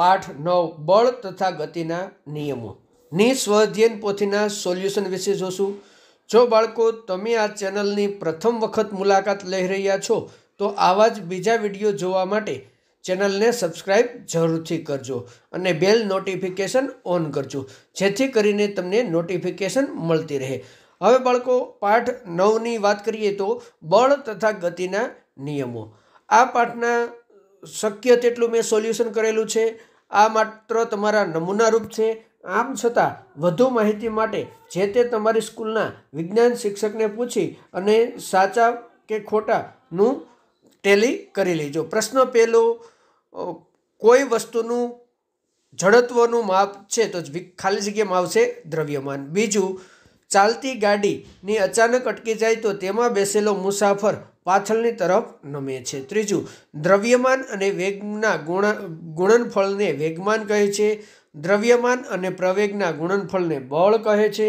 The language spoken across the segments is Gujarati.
પાઠ નવ બળ તથા ગતિના નિયમો ની સ્વધ્યન પોથીના સોલ્યુશન વિશે જોશું જો બાળકો તમે આ ચેનલની પ્રથમ વખત મુલાકાત લઈ રહ્યા છો તો આવા જ બીજા વિડીયો જોવા માટે ચેનલને સબસ્ક્રાઈબ જરૂરથી કરજો અને બેલ નોટિફિકેશન ઓન કરજો જેથી કરીને તમને નોટિફિકેશન મળતી રહે હવે બાળકો પાઠ નવની વાત કરીએ તો બળ તથા ગતિના નિયમો આ પાઠના શક્ય તેટલું મેં સોલ્યુશન કરેલું છે આ માત્ર તમારા નમૂનારૂપ છે આમ છતાં વધુ માહિતી માટે જે તે તમારી સ્કૂલના વિજ્ઞાન શિક્ષકને પૂછી અને સાચા કે ખોટાનું ટેલી કરી લેજો પ્રશ્ન પહેલો કોઈ વસ્તુનું જડત્વનું માપ છે તો ખાલી જગ્યામાં આવશે દ્રવ્યમાન બીજું ચાલતી ગાડીની અચાનક અટકી જાય તો તેમાં બેસેલો મુસાફર પાછળની તરફ નમે છે ત્રીજું દ્રવ્યમાન અને વેગના ગુણ ગુણનફળને વેગમાન કહે છે દ્રવ્યમાન અને પ્રવેગના ગુણનફળને બળ કહે છે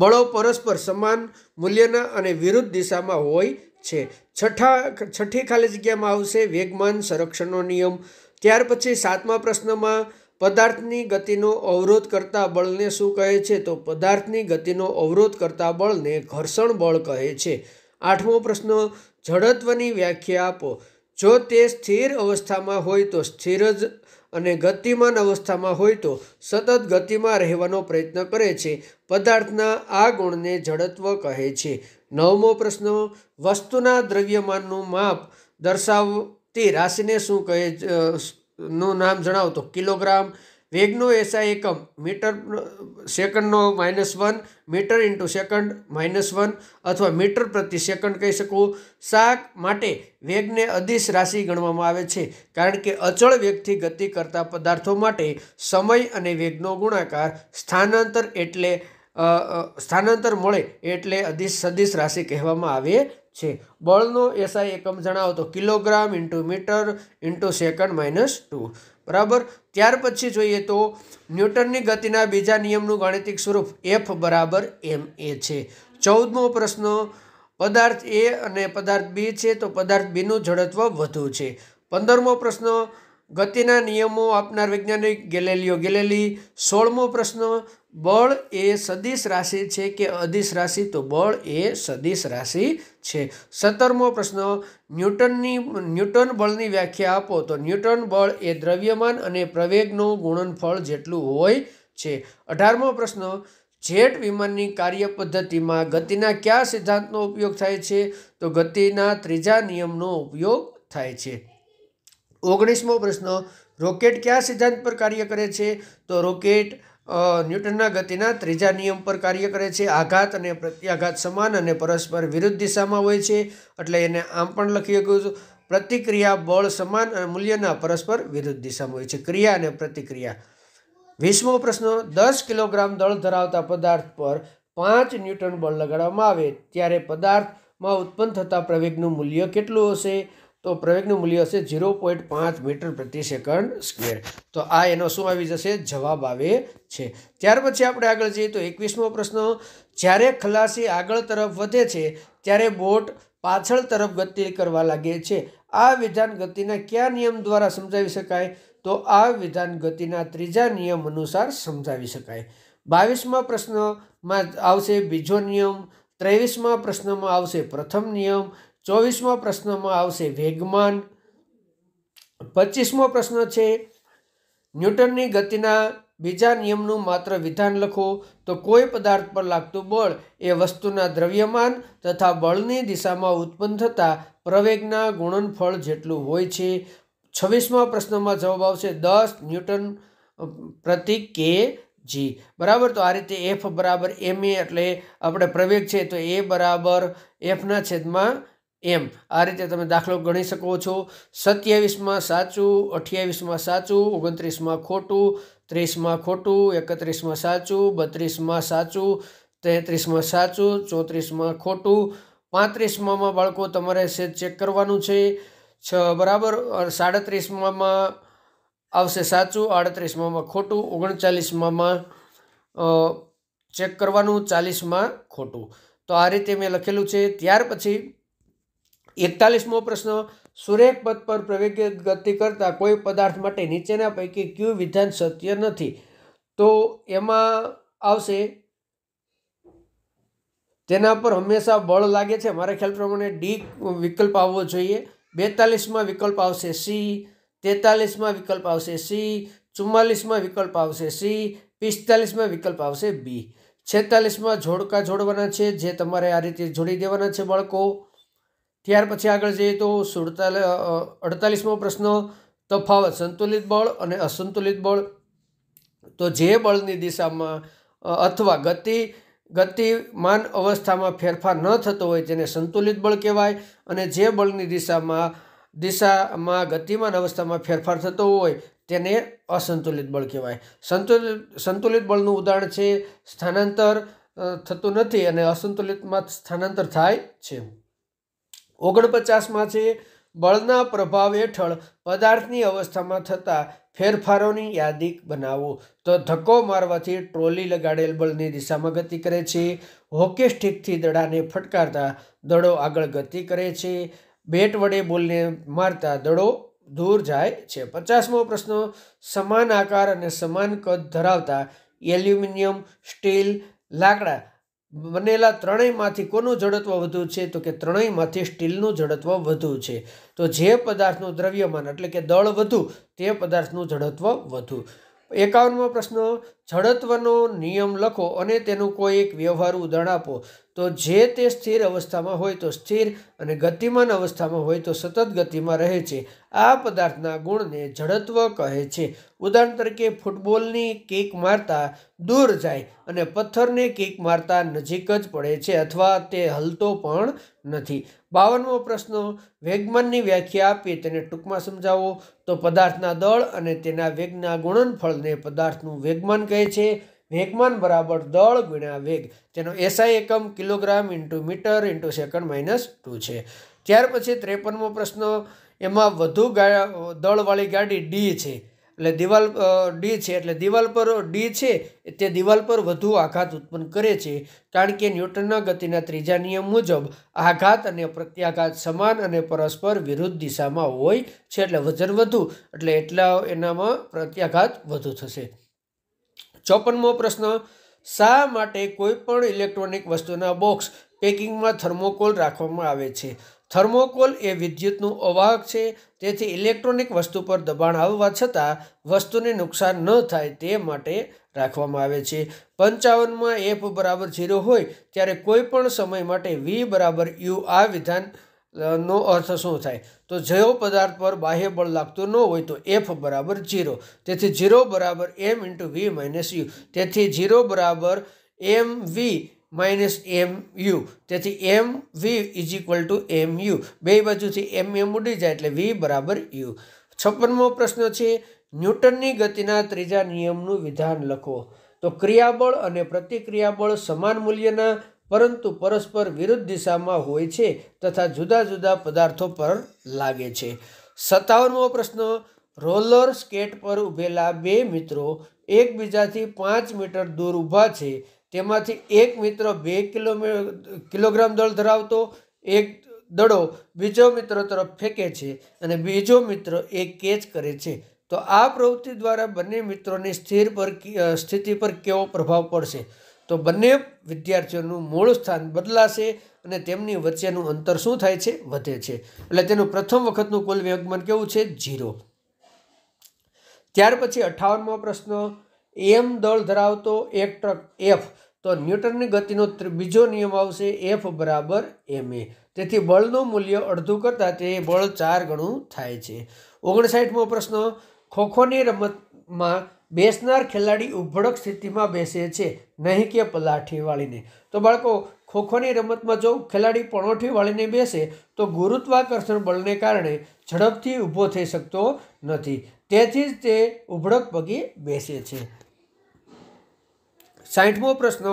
બળો પરસ્પર સમાન મૂલ્યના અને વિરુદ્ધ દિશામાં હોય છે છઠ્ઠા છઠ્ઠી ખાલી જગ્યામાં આવશે વેગમાન સંરક્ષણનો નિયમ ત્યાર પછી સાતમા પ્રશ્નમાં પદાર્થની ગતિનો અવરોધ કરતા બળને શું કહે છે તો પદાર્થની ગતિનો અવરોધ કરતા બળને ઘર્ષણ બળ કહે છે આઠમો પ્રશ્ન જડત્વની વ્યાખ્યા આપો જો તે સ્થિર અવસ્થામાં હોય તો સ્થિર જ અને ગતિમાન અવસ્થામાં હોય તો સતત ગતિમાં રહેવાનો પ્રયત્ન કરે છે પદાર્થના આ ગુણને જડત્વ કહે છે નવમો પ્રશ્ન વસ્તુના દ્રવ્યમાનનું માપ દર્શાવતી રાશિને શું કહે નું નામ જણાવો તો કિલોગ્રામ વેગનો એસઆઈ એકમ મીટર સેકન્ડનો minus one metre into second minus one અથવા મીટર પ્રતિ સેકન્ડ કહી શકું શાક માટે વેગને અધિશ રાશિ ગણવામાં આવે છે કારણ કે અચળ વેગથી ગતિ કરતા પદાર્થો માટે સમય અને વેગનો ગુણાકાર સ્થાનાંતર એટલે સ્થાનાંતર મળે એટલે અધિશ સદિશ રાશિ કહેવામાં આવે છે બળનો એસઆઈ એકમ જણાવો તો kilogram into metre into second minus two બરાબર ત્યાર પછી જોઈએ તો ન્યૂટનની ગતિના બીજા નિયમનું ગાણિતિક સ્વરૂપ એફ બરાબર એમ એ છે ચૌદમો પ્રશ્ન પદાર્થ એ અને પદાર્થ બી છે તો પદાર્થ બીનું જડત્વ વધુ છે પંદરમો પ્રશ્ન ગતિના નિયમો આપનાર વૈજ્ઞાનિક ગેલેલિયો ગેલેલી સોળમો પ્રશ્ન બળ એ સદિશ રાશિ છે કે અધિશ રાશિ તો બળ એ સદિશ રાશિ છે સત્તરમો પ્રશ્ન ન્યૂટનની ન્યૂટન બળની વ્યાખ્યા આપો તો ન્યૂટન બળ એ દ્રવ્યમાન અને પ્રવેગનું ગુણનફળ જેટલું હોય છે અઢારમો પ્રશ્ન જેટ વિમાનની કાર્ય પદ્ધતિમાં ગતિના કયા સિદ્ધાંતનો ઉપયોગ થાય છે તો ગતિના ત્રીજા નિયમનો ઉપયોગ થાય છે ઓગણીસમો પ્રશ્ન રોકેટ કયા સિદ્ધાંત પર કાર્ય કરે છે તો રોકેટ ન્યૂટનના ગતિના ત્રીજા નિયમ પર કાર્ય કરે છે આઘાત અને પ્રત્યાઘાત સમાન અને પરસ્પર વિરુદ્ધ દિશામાં હોય છે એટલે એને આમ પણ લખી શકું છું પ્રતિક્રિયા બળ સમાન અને મૂલ્યના પરસ્પર વિરુદ્ધ દિશામાં હોય છે ક્રિયા અને પ્રતિક્રિયા વીસમો પ્રશ્ન દસ કિલોગ્રામ દળ ધરાવતા પદાર્થ પર પાંચ ન્યૂટન બળ લગાડવામાં આવે ત્યારે પદાર્થમાં ઉત્પન્ન થતા પ્રવેગનું મૂલ્ય કેટલું હશે તો પ્રવેગનું મૂલ્ય હશે ઝીરો પોઈન્ટ પાંચ મીટર પ્રતિ સેકન્ડ સ્ક્વેર તો આ એનો શું આવી જશે જવાબ આવે છે ત્યાર પછી આપણે આગળ જઈએ તો એકવીસમો પ્રશ્ન જ્યારે ખલાસી આગળ તરફ વધે છે ત્યારે બોટ પાછળ તરફ ગતિ કરવા લાગે છે આ વિધાન ગતિના કયા નિયમ દ્વારા સમજાવી શકાય તો આ વિધાન ગતિના ત્રીજા નિયમ અનુસાર સમજાવી શકાય બાવીસમાં પ્રશ્નમાં આવશે બીજો નિયમ ત્રેવીસમાં પ્રશ્નમાં આવશે પ્રથમ નિયમ ચોવીસમો પ્રશ્નમાં આવશે વેગમાન પચીસમો પ્રશ્ન છે ન્યૂટનની ગતિના બીજા નિયમનું માત્ર વિધાન લખો તો કોઈ પદાર્થ પર લાગતું બળ એ વસ્તુના દ્રવ્યમાન તથા બળની દિશામાં ઉત્પન્ન થતા પ્રવેગના ગુણનફળ જેટલું હોય છે છવ્વીસમા પ્રશ્નમાં જવાબ આવશે દસ ન્યૂટન પ્રતિ કે જી બરાબર તો આ રીતે એફ બરાબર એમ એ એટલે આપણે પ્રવેગ છે તો એ બરાબર એફના છેદમાં એમ આ રીતે તમે દાખલો ગણી શકો છો સત્યાવીસમાં સાચું અઠ્યાવીસમાં સાચું ઓગણત્રીસમાં ખોટું ત્રીસમાં ખોટું એકત્રીસમાં સાચું બત્રીસમાં સાચું તેત્રીસમાં સાચું ચોત્રીસમાં ખોટું પાંત્રીસમાં બાળકો તમારે છે ચેક કરવાનું છે છ બરાબર સાડત્રીસમાં આવશે સાચું આડત્રીસમાં ખોટું ઓગણચાલીસમાં ચેક કરવાનું ચાલીસમાં ખોટું તો આ રીતે મેં લખેલું છે ત્યાર પછી એકતાલીસમો પ્રશ્ન સુરેખ પદ પર પ્રવેગ ગતિ કરતા કોઈ પદાર્થ માટે નીચેના પૈકી કયું વિધાન સત્ય નથી તો એમાં આવશે તેના પર હંમેશા બળ લાગે છે મારા ખ્યાલ પ્રમાણે ડી વિકલ્પ આવવો જોઈએ બેતાલીસમાં વિકલ્પ આવશે સી તેતાલીસમાં વિકલ્પ આવશે સી ચુમ્માલીસમાં વિકલ્પ આવશે સી પિસ્તાલીસમાં વિકલ્પ આવશે બી છેતાલીસમાં જોડકા જોડવાના છે જે તમારે આ રીતે જોડી દેવાના છે બાળકો ત્યાર પછી આગળ જઈએ તો સુડતાલ અડતાલીસમો પ્રશ્ન તફાવત સંતુલિત બળ અને અસંતુલિત બળ તો જે બળની દિશામાં અથવા ગતિ ગતિમાન અવસ્થામાં ફેરફાર ન થતો હોય તેને સંતુલિત બળ કહેવાય અને જે બળની દિશામાં દિશામાં ગતિમાન અવસ્થામાં ફેરફાર થતો હોય તેને અસંતુલિત બળ કહેવાય સંતુલિત સંતુલિત બળનું ઉદાહરણ છે સ્થાનાંતર થતું નથી અને અસંતુલિતમાં સ્થાનાંતર થાય છે ઓગણપચાસમાં છે બળના પ્રભાવ હેઠળ પદાર્થની અવસ્થામાં થતા ફેરફારોની યાદી બનાવો તો ધક્કો મારવાથી ટ્રોલી લગાડેલ બળની દિશામાં ગતિ કરે છે હોકી સ્ટિકથી દડાને ફટકારતા દડો આગળ ગતિ કરે છે બેટ વડે બોલને મારતા દડો દૂર જાય છે પચાસમો પ્રશ્ન સમાન આકાર અને સમાન કદ ધરાવતા એલ્યુમિનિયમ સ્ટીલ લાકડા બનેલા ત્રણેયમાંથી કોનું જડત્વ વધુ છે તો કે ત્રણેયમાંથી સ્ટીલનું જડત્વ વધુ છે તો જે પદાર્થનું દ્રવ્યમાન એટલે કે દળ વધુ તે પદાર્થનું જડત્વ વધુ એકાવનમો પ્રશ્ન જડત્વનો નિયમ લખો અને તેનું કોઈ એક વ્યવહારુ ઉદાહરણ આપો તો જે તે સ્થિર અવસ્થામાં હોય તો સ્થિર અને ગતિમાન અવસ્થામાં હોય તો સતત ગતિમાં રહે છે આ પદાર્થના ગુણને જડત્વ કહે છે ઉદાહરણ તરીકે ફૂટબોલની કેક મારતા દૂર જાય અને પથ્થરને કેક મારતા નજીક જ પડે છે અથવા તે હલતો પણ નથી બાવનમો પ્રશ્ન વેગમાનની વ્યાખ્યા આપી તેને ટૂંકમાં સમજાવો તો પદાર્થના દળ અને તેના વેગના ગુણનફળને પદાર્થનું વેગમાન કહે છે વેગમાન બરાબર દળ ગુણ્યા વેગ જેનો એસઆઈ એકમ kilogram into metre into second minus two છે ત્યાર પછી ત્રેપનમો પ્રશ્ન એમાં વધુ દળવાળી ગાડી ડી છે એટલે દિવાલ ડી છે એટલે દિવાલ પર ડી છે તે દિવાલ પર વધુ આઘાત ઉત્પન્ન કરે છે કારણ કે ન્યૂટનના ગતિના ત્રીજા નિયમ મુજબ આઘાત અને પ્રત્યાઘાત સમાન અને પરસ્પર વિરુદ્ધ દિશામાં હોય છે એટલે વજન વધુ એટલે એટલા એનામાં પ્રત્યાઘાત વધુ થશે ચોપનમો પ્રશ્ન શા માટે કોઈપણ ઇલેક્ટ્રોનિક વસ્તુના બોક્સ પેકિંગમાં થર્મોકોલ રાખવામાં આવે છે થર્મોકોલ એ વિદ્યુતનું અવાહક છે તેથી ઇલેક્ટ્રોનિક વસ્તુ પર દબાણ આવવા છતાં વસ્તુને નુકસાન ન થાય તે માટે રાખવામાં આવે છે પંચાવનમાં એફ બરાબર ઝીરો હોય ત્યારે કોઈપણ સમય માટે વી બરાબર યુ આ વિધાન નો અર્થ શું થાય તો જયો પદાર્થ પર બાહ્ય બળ લાગતું ન હોય તો એફ બરાબર જીરો તેથી જીરો બરાબર m into v minus u તેથી જીરો બરાબર m v minus m u તેથી m v is equal to m u બે બાજુથી એમ એમ ઉડી જાય એટલે વી બરાબર યુ છપ્પનમો પ્રશ્ન છે ન્યૂટનની ગતિના ત્રીજા નિયમનું વિધાન લખો તો ક્રિયાબળ અને પ્રતિક્રિયાબળ સમાન મૂલ્યના પરંતુ પરસ્પર વિરુદ્ધ દિશામાં હોય છે તથા જુદા જુદા પદાર્થો પર લાગે છે સત્તાવનમો પ્રશ્ન રોલર સ્કેટ પર ઊભેલા બે મિત્રો એકબીજાથી પાંચ મીટર દૂર ઊભા છે તેમાંથી એક મિત્ર બે કિલોમી કિલોગ્રામ દળ ધરાવતો એક દડો બીજો મિત્ર તરફ ફેંકે છે અને બીજો મિત્ર એ કેચ કરે છે તો આ પ્રવૃત્તિ દ્વારા બંને મિત્રોની સ્થિર પર સ્થિતિ પર કેવો પ્રભાવ પડશે તો બંને વિદ્યાર્થીઓનું મૂળ સ્થાન બદલાશે અને તેમની વચ્ચેનું અંતર શું થાય છે વધે છે એટલે તેનું પ્રથમ વખતનું કુલ વ્યગમન કેવું છે ઝીરો ત્યાર પછી અઠાવનમો પ્રશ્ન એમ દળ ધરાવતો એક ટ્રક એફ તો ન્યૂટનની ગતિનો બીજો નિયમ આવશે એફ બરાબર એમ એ તેથી બળનું મૂલ્ય અડધું કરતાં તે બળ ચાર ગણું થાય છે ઓગણસાઠમો પ્રશ્ન ખોખોની રમતમાં બેસનાર ખેલાડી ઉભડક સ્થિતિમાં બેસે છે નહીં કે પલાઠી વાળીને તો બાળકો ખોખોની રમતમાં જો ખેલાડી પણોઠી વાળીને બેસે તો ગુરુત્વાકર્ષણ બળને કારણે ઝડપથી ઊભો થઈ શકતો નથી તેથી જ તે ઉભડક પગે બેસે છે સાઠમો પ્રશ્ન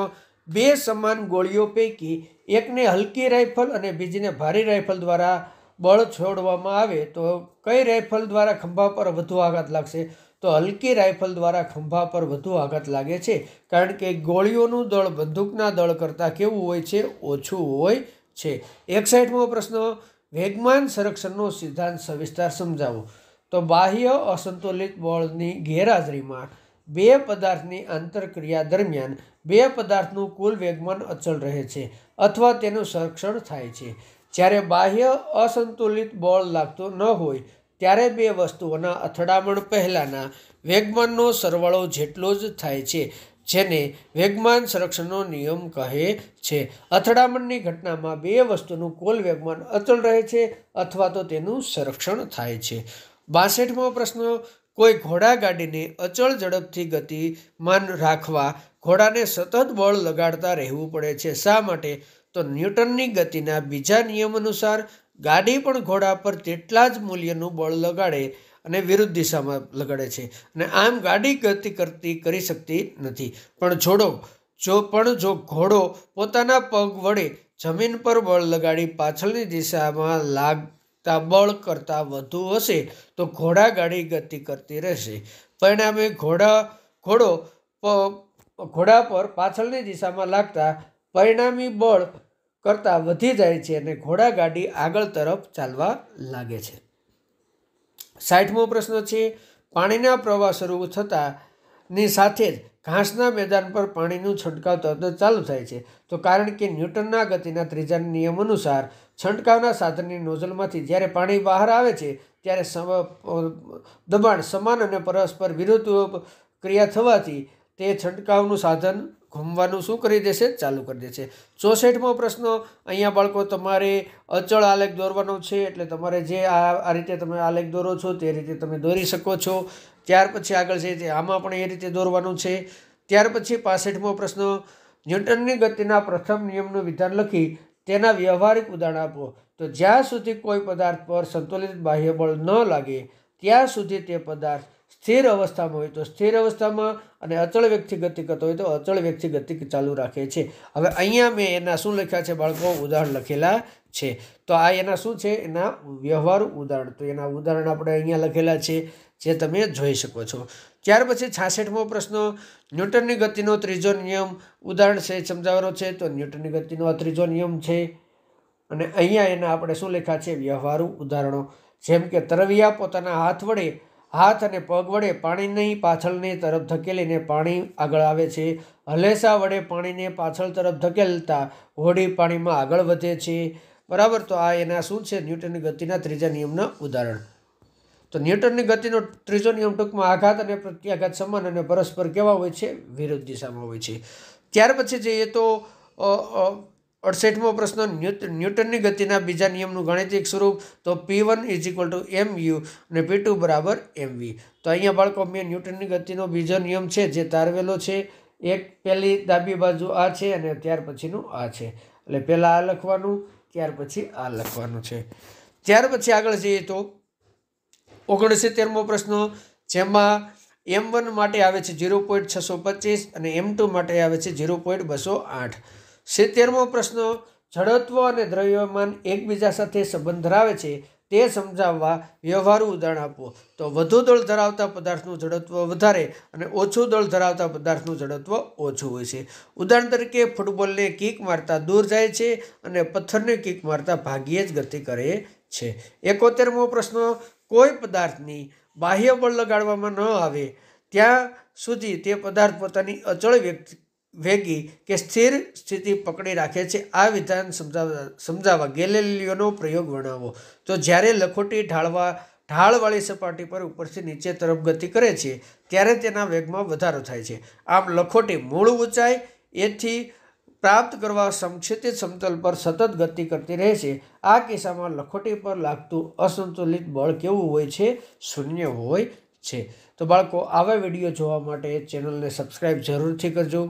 બે સમાન ગોળીઓ પૈકી એકને હલકી રાઇફલ અને બીજીને ભારી રાઇફલ દ્વારા બળ છોડવામાં આવે તો કઈ રાઇફલ દ્વારા ખંભા પર વધુ આઘાત લાગશે તો હલકી રાઇફલ દ્વારા ખંભા પર વધુ આઘાત લાગે છે કારણ કે ગોળીઓનું દળ બંદૂકના દળ કરતાં કેવું હોય છે ઓછું હોય છે એક સાઈડમાં પ્રશ્ન વેગમાન સંરક્ષણનો સિદ્ધાંત સવિસ્તાર સમજાવો તો બાહ્ય અસંતુલિત બળની ગેરહાજરીમાં બે પદાર્થની આંતરક્રિયા દરમિયાન બે પદાર્થનું કુલ વેગમાન અચલ રહે છે અથવા તેનું સંરક્ષણ થાય છે જ્યારે બાહ્ય અસંતુલિત બળ લાગતો ન હોય ત્યારે બે વસ્તુઓના અથડામણ પહેલાંના વેગમાનનો સરવાળો જેટલો જ થાય છે જેને વેગમાન સંરક્ષણનો નિયમ કહે છે અથડામણની ઘટનામાં બે વસ્તુનું કુલ વેગમાન અચળ રહે છે અથવા તો તેનું સંરક્ષણ થાય છે બાસઠમો પ્રશ્ન કોઈ ઘોડાગાડીને અચળ ઝડપથી ગતિમાન રાખવા ઘોડાને સતત બળ લગાડતા રહેવું પડે છે શા માટે તો ન્યૂટનની ગતિના બીજા નિયમ અનુસાર ગાડી પણ ઘોડા પર તેટલા જ મૂલ્યનું બળ લગાડે અને વિરુદ્ધ દિશામાં લગાડે છે અને આમ ગાડી ગતિ કરતી કરી શકતી નથી પણ છોડો જો પણ જો ઘોડો પોતાના પગ વડે જમીન પર બળ લગાડી પાછળની દિશામાં લાગતા બળ કરતાં વધુ હશે તો ઘોડા ગાડી ગતિ કરતી રહેશે પરિણામે ઘોડા ઘોડો ઘોડા પર પાછળની દિશામાં લાગતા પરિણામી બળ કરતાં વધી જાય છે અને ઘોડાગાડી આગળ તરફ ચાલવા લાગે છે સાઠમો પ્રશ્ન છે પાણીના પ્રવાહ શરૂ થતાની સાથે જ ઘાસના મેદાન પર પાણીનું છંટકાવ તરત ચાલુ થાય છે તો કારણ કે ન્યૂટનના ગતિના ત્રીજા નિયમ અનુસાર છંટકાવના સાધનની નોઝલમાંથી જ્યારે પાણી બહાર આવે છે ત્યારે દબાણ સમાન અને પરસ્પર વિરુદ્ધ ક્રિયા થવાથી તે છંટકાવનું સાધન ઘૂમવાનું શું કરી દેશે ચાલુ કરી દેશે ચોસઠમો પ્રશ્ન અહીંયા બાળકો તમારે અચળ આલેખ દોરવાનો છે એટલે તમારે જે આ આ રીતે તમે આલેખ દોરો છો તે રીતે તમે દોરી શકો છો ત્યાર પછી આગળ છે તે આમાં પણ એ રીતે દોરવાનું છે ત્યાર પછી પાસઠમો પ્રશ્ન ન્યૂટનની ગતિના પ્રથમ નિયમનું વિધાન લખી તેના વ્યવહારિક ઉદાહરણ આપો તો જ્યાં સુધી કોઈ પદાર્થ પર સંતુલિત બાહ્યબળ ન લાગે ત્યાં સુધી તે પદાર્થ સ્થિર અવસ્થામાં હોય તો સ્થિર અવસ્થામાં અને અચળ વ્યક્તિ ગતિ કરતો હોય તો અચળ વ્યક્તિ ગતિ ચાલુ રાખે છે હવે અહીંયા મેં એના શું લખ્યા છે બાળકો ઉદાહરણ લખેલા છે તો આ એના શું છે એના વ્યવહાર ઉદાહરણ તો એના ઉદાહરણ આપણે અહીંયા લખેલા છે જે તમે જોઈ શકો છો ત્યાર પછી છાસઠમો પ્રશ્ન ન્યૂટનની ગતિનો ત્રીજો નિયમ ઉદાહરણ છે સમજાવવાનો છે તો ન્યૂટનની ગતિનો આ ત્રીજો નિયમ છે અને અહીંયા એના આપણે શું લખ્યા છે વ્યવહારુ ઉદાહરણો જેમ કે તરવિયા પોતાના હાથ વડે હાથ અને પગ વડે પાણીની પાછળની તરફ ધકેલીને પાણી આગળ આવે છે હલેસા વડે પાણીને પાછળ તરફ ધકેલતા હોડી પાણીમાં આગળ વધે છે બરાબર તો આ એના શું છે ન્યૂટનની ગતિના ત્રીજા નિયમના ઉદાહરણ તો ન્યૂટનની ગતિનો ત્રીજો નિયમ ટૂંકમાં આઘાત અને પ્રત્યાઘાત સમાન અને પરસ્પર કેવા હોય છે વિરુદ્ધ દિશામાં હોય છે ત્યાર પછી જઈએ તો અડસઠમો પ્રશ્ન ન્યૂટનની ગતિના બીજા નિયમનું ગાણિતિક સ્વરૂપ તો p one is equal to m u અને પી ટુ બરાબર એમ વી તો અહીંયા બાળકો મેં ન્યૂટનની ગતિનો બીજો નિયમ છે જે તારવેલો છે એક પહેલી ડાબી બાજુ આ છે અને ત્યાર પછીનું આ છે એટલે પહેલાં આ લખવાનું ત્યાર પછી આ લખવાનું છે ત્યાર પછી આગળ જઈએ તો ઓગણસિત્તેરમો પ્રશ્ન જેમાં એમ વન માટે આવે છે ઝીરો પોઈન્ટ છસો પચીસ અને એમ ટુ માટે આવે છે ઝીરો પોઈન્ટ બસો આઠ સિત્તેરમો પ્રશ્ન જડત્વ અને દ્રવ્યમાન એકબીજા સાથે સંબંધ ધરાવે છે તે સમજાવવા વ્યવહારુ ઉદાહરણ આપો તો વધુ દળ ધરાવતા પદાર્થનું જડત્વ વધારે અને ઓછું દળ ધરાવતા પદાર્થનું જડત્વ ઓછું હોય છે ઉદાહરણ તરીકે ફૂટબોલને કિક મારતા દૂર જાય છે અને પથ્થરને કિક મારતા ભાગ્યે જ ગતિ કરે છે એકોતેરમો પ્રશ્ન કોઈ પદાર્થની બાહ્ય બળ લગાડવામાં ન આવે ત્યાં સુધી તે પદાર્થ પોતાની અચળ વ્યક્તિ વેગી કે સ્થિર સ્થિતિ પકડી રાખે છે આ વિધાન સમજાવવા સમજાવવા ગેલેલિયોનો પ્રયોગ વર્ણવો તો જ્યારે લખોટી ઢાળવા ઢાળવાળી સપાટી પર ઉપરથી નીચે તરફ ગતિ કરે છે ત્યારે તેના વેગમાં વધારો થાય છે આમ લખોટી મૂળ ઊંચાઈ એથી પ્રાપ્ત કરવા સંક્ષેપિત સમતલ પર સતત ગતિ કરતી રહે છે આ કિસ્સામાં લખોટી પર લાગતું અસંતુલિત બળ કેવું હોય છે શૂન્ય હોય છે તો બાળકો આવા વિડીયો જોવા માટે ચેનલને સબસ્ક્રાઈબ જરૂરથી કરજો